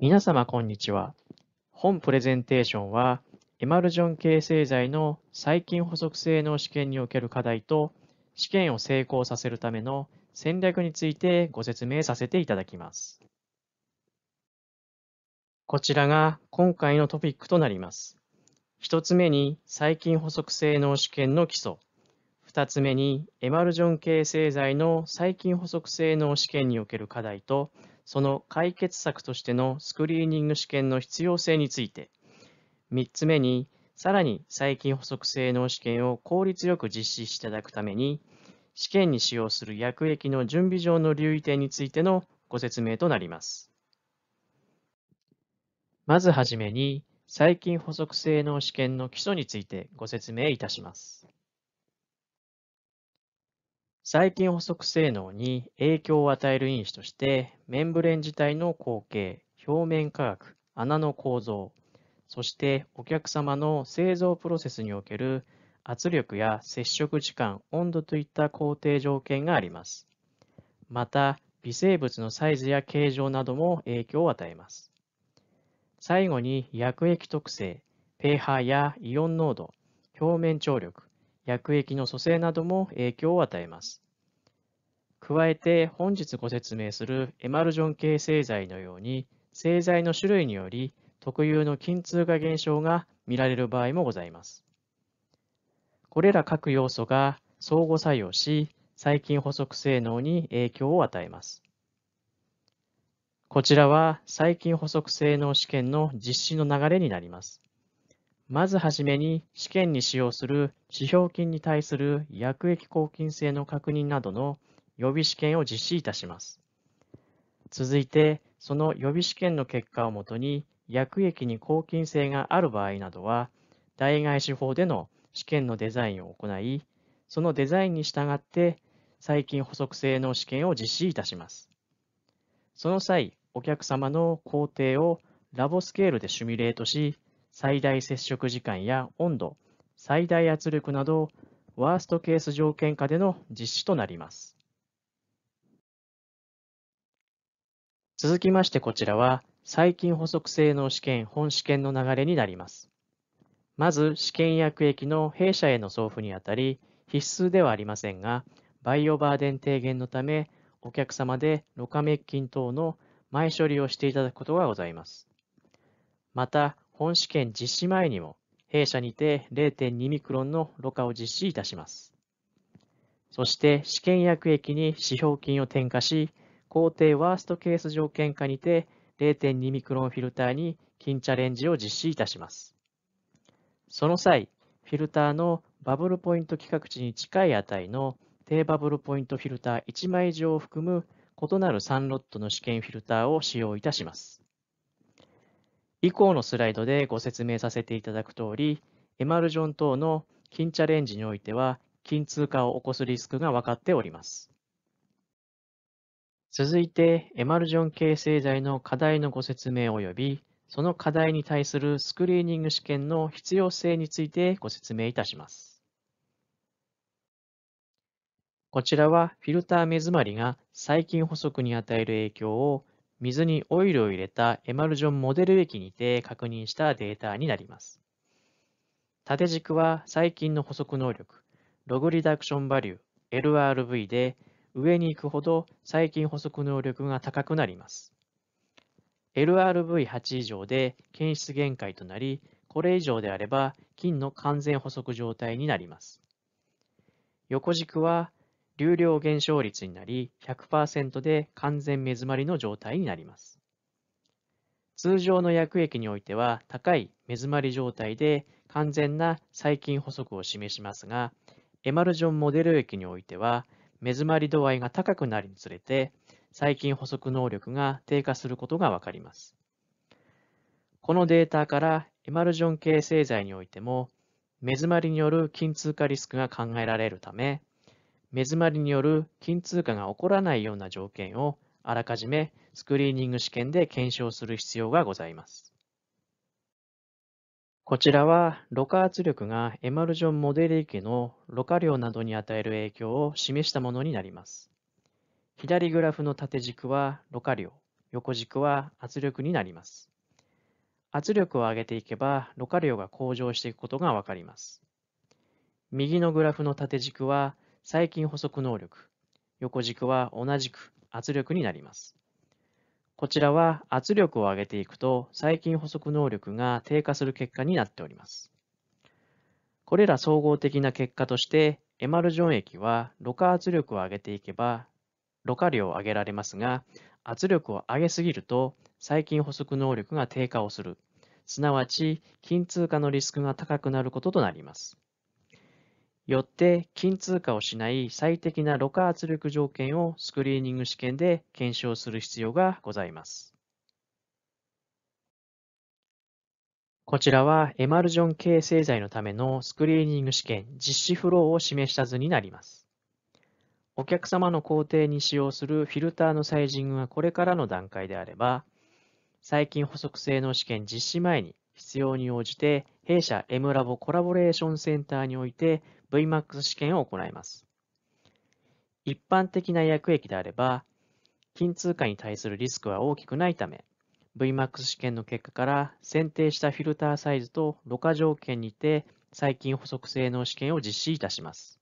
皆様こんにちは。本プレゼンテーションは、エマルジョン形成剤の細菌補足性能試験における課題と、試験を成功させるための戦略についてご説明させていただきます。こちらが今回のトピックとなります。1つ目に細菌補足性能試験の基礎。2つ目にエマルジョン形成剤の細菌補足性能試験における課題と、その解決策としてのスクリーニング試験の必要性について、3つ目に、さらに細菌補足性能試験を効率よく実施していただくために、試験に使用する薬液の準備上の留意点についてのご説明となります。まずはじめに、細菌補足性能試験の基礎についてご説明いたします。細菌補足性能に影響を与える因子として、メンブレン自体の口径、表面化学、穴の構造、そしてお客様の製造プロセスにおける圧力や接触時間、温度といった工程条件があります。また、微生物のサイズや形状なども影響を与えます。最後に薬液特性、pH やイオン濃度、表面張力、薬液の組成なども影響を与えます。加えて本日ご説明するエマルジョン系製剤のように製剤の種類により特有の筋痛が減少が見られる場合もございます。これら各要素が相互作用し細菌補足性能に影響を与えます。こちらは細菌補足性能試験の実施の流れになります。まずはじめに試験に使用する指標金に対する薬液抗菌性の確認などの予備試験を実施いたします。続いて、その予備試験の結果をもとに薬液に抗菌性がある場合などは、代替手法での試験のデザインを行い、そのデザインに従って細菌補足性の試験を実施いたします。その際、お客様の工程をラボスケールでシミュレートし、最大接触時間や温度、最大圧力など、ワーストケース条件下での実施となります。続きましてこちらは、細菌補足性能試験本試験の流れになります。まず、試験薬液の弊社への送付にあたり、必須ではありませんが、バイオバーデン低減のため、お客様でロカメッキン等の前処理をしていただくことがございます。また、本試験実施前にも、弊社にて0.2ミクロンのろ過を実施いたします。そして試験薬液に指標菌を添加し、工程ワーストケース条件下にて0.2ミクロンフィルターに金チャレンジを実施いたします。その際、フィルターのバブルポイント規格値に近い値の低バブルポイントフィルター1枚以上を含む異なる3ロットの試験フィルターを使用いたします。以降のスライドでご説明させていただくとおり、エマルジョン等の金チャレンジにおいては、金通貨を起こすリスクが分かっております。続いて、エマルジョン形成剤の課題のご説明及び、その課題に対するスクリーニング試験の必要性についてご説明いたします。こちらはフィルター目詰まりが細菌補足に与える影響を水にオイルを入れたエマルジョンモデル液にて確認したデータになります。縦軸は細菌の補足能力、ログリダクションバリュー、LRV で、上に行くほど細菌補足能力が高くなります。LRV8 以上で検出限界となり、これ以上であれば菌の完全補足状態になります。横軸は流量減少率になり100%で完全目詰まりの状態になります。通常の薬液においては高い目詰まり状態で完全な細菌補足を示しますが、エマルジョンモデル液においては目詰まり度合いが高くなるにつれて細菌補足能力が低下することがわかります。このデータからエマルジョン形成剤においても目詰まりによる筋痛化リスクが考えられるため、目詰まりによる金通貨が起こらないような条件をあらかじめスクリーニング試験で検証する必要がございます。こちらは、ろ過圧力がエマルジョンモデル池のろ過量などに与える影響を示したものになります。左グラフの縦軸はろ過量、横軸は圧力になります。圧力を上げていけば、ろ過量が向上していくことがわかります。右のグラフの縦軸は、細菌補足能力、横軸は同じく圧力になります。こちらは圧力を上げていくと細菌補足能力が低下する結果になっております。これら総合的な結果としてエマルジョン液はろ過圧力を上げていけばろ過量を上げられますが圧力を上げすぎると細菌補足能力が低下をするすなわち筋痛化のリスクが高くなることとなります。よって金通貨をしない最適なろ過圧力条件をスクリーニング試験で検証する必要がございます。こちらはエマルジョン形成剤のためのスクリーニング試験実施フローを示した図になります。お客様の工程に使用するフィルターのサイジングがこれからの段階であれば、細菌補足性の試験実施前に必要に応じて弊社 M ラボコラボレーションセンターにおいて VMAX 試験を行います。一般的な薬液であれば、金通貨に対するリスクは大きくないため、VMAX 試験の結果から選定したフィルターサイズとろ過条件にて細菌補足性能試験を実施いたします。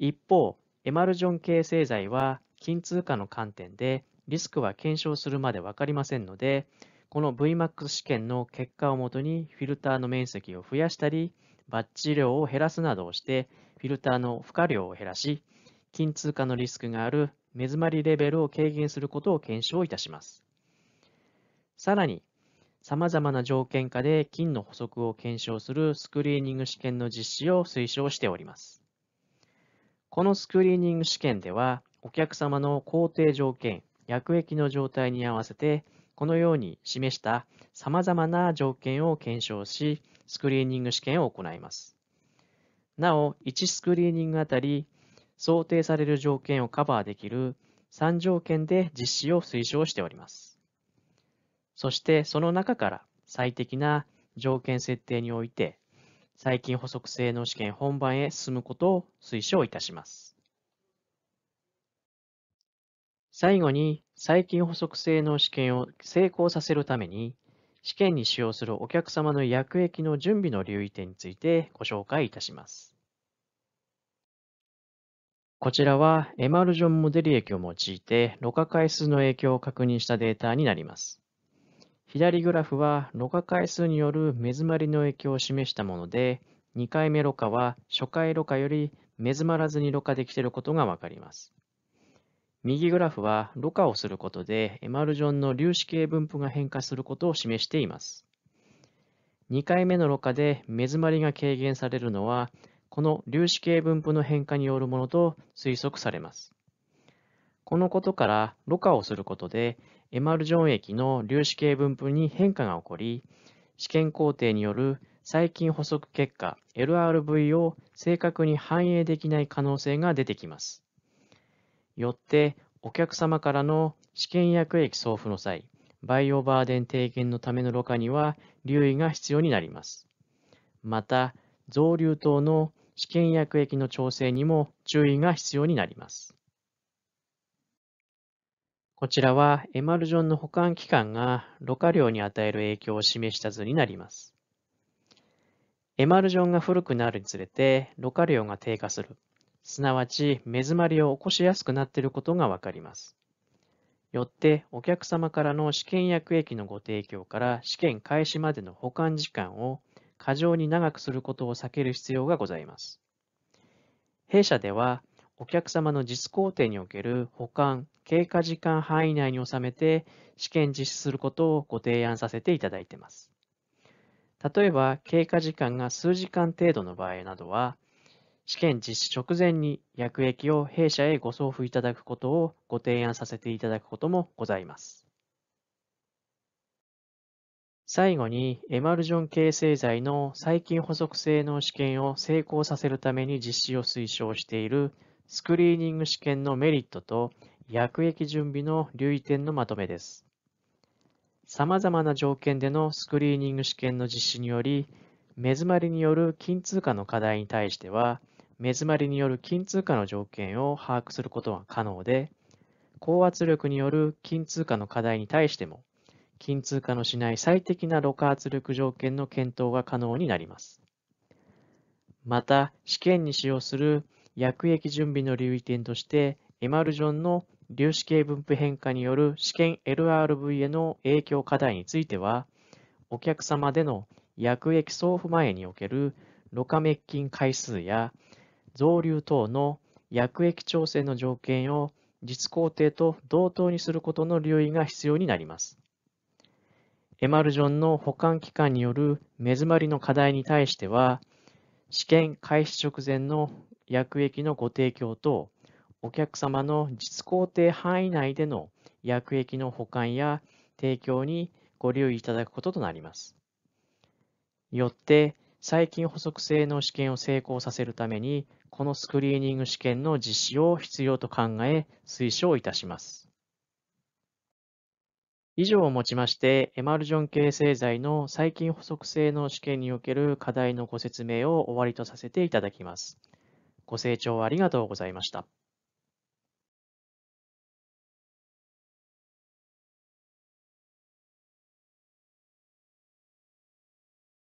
一方、エマルジョン形成剤は金通貨の観点でリスクは検証するまで分かりませんので、この VMAX 試験の結果をもとにフィルターの面積を増やしたり、バッチ量を減らすなどをして、フィルターの負荷量を減らし、筋通過のリスクがある目詰まりレベルを軽減することを検証いたします。さらに、さまざまな条件下で菌の補足を検証するスクリーニング試験の実施を推奨しております。このスクリーニング試験では、お客様の工程条件、薬液の状態に合わせて、このように示したさまざまな条件を検証し、スクリーニング試験を行います。なお、1スクリーニングあたり、想定される条件をカバーできる3条件で実施を推奨しております。そしてその中から最適な条件設定において、細菌補足性能試験本番へ進むことを推奨いたします。最後に、細菌補足性能試験を成功させるために、試験に使用するお客様の薬液の準備の留意点についてご紹介いたします。こちらはエマルジョンモデル液を用いてろ過回数の影響を確認したデータになります。左グラフはろ過回数による目詰まりの影響を示したもので、2回目ろ過は初回ろ過より目詰まらずにろ過できていることがわかります。右グラフは、ろ過をすることで、エマルジョンの粒子系分布が変化することを示しています。2回目のろ過で目詰まりが軽減されるのは、この粒子系分布の変化によるものと推測されます。このことから、ろ過をすることで、エマルジョン液の粒子系分布に変化が起こり、試験工程による細菌補足結果 LRV を正確に反映できない可能性が出てきます。よってお客様からの試験薬液送付の際、バイオバーデン提言のためのろ過には留意が必要になります。また、増流等の試験薬液の調整にも注意が必要になります。こちらはエマルジョンの保管期間がろ過量に与える影響を示した図になります。エマルジョンが古くなるにつれてろ過量が低下する。すなわち目詰まりを起こしやすくなっていることがわかります。よってお客様からの試験薬液のご提供から試験開始までの保管時間を過剰に長くすることを避ける必要がございます。弊社ではお客様の実工程における保管、経過時間範囲内に収めて試験実施することをご提案させていただいています。例えば、経過時間が数時間程度の場合などは、試験実施直前に薬液を弊社へご送付いただくことをご提案させていただくこともございます。最後に、エマルジョン形成剤の細菌補足性能試験を成功させるために実施を推奨しているスクリーニング試験のメリットと薬液準備の留意点のまとめです。様々な条件でのスクリーニング試験の実施により、目詰まりによる金通貨の課題に対しては、目詰まりによる筋通貨の条件を把握することは可能で、高圧力による筋通貨の課題に対しても、筋通貨のしない最適なろ過圧力条件の検討が可能になります。また、試験に使用する薬液準備の留意点として、エマルジョンの粒子系分布変化による試験 LRV への影響課題については、お客様での薬液送付前におけるろ過滅菌回数や増流等の薬液調整の条件を実工程と同等にすることの留意が必要になります。エマルジョンの保管期間による目詰まりの課題に対しては、試験開始直前の薬液のご提供と、お客様の実工程範囲内での薬液の保管や提供にご留意いただくこととなります。よって、細菌補足性の試験を成功させるために、このスクリーニング試験の実施を必要と考え、推奨いたします。以上をもちまして、エマルジョン形成剤の細菌補足性の試験における課題のご説明を終わりとさせていただきます。ご清聴ありがとうございました。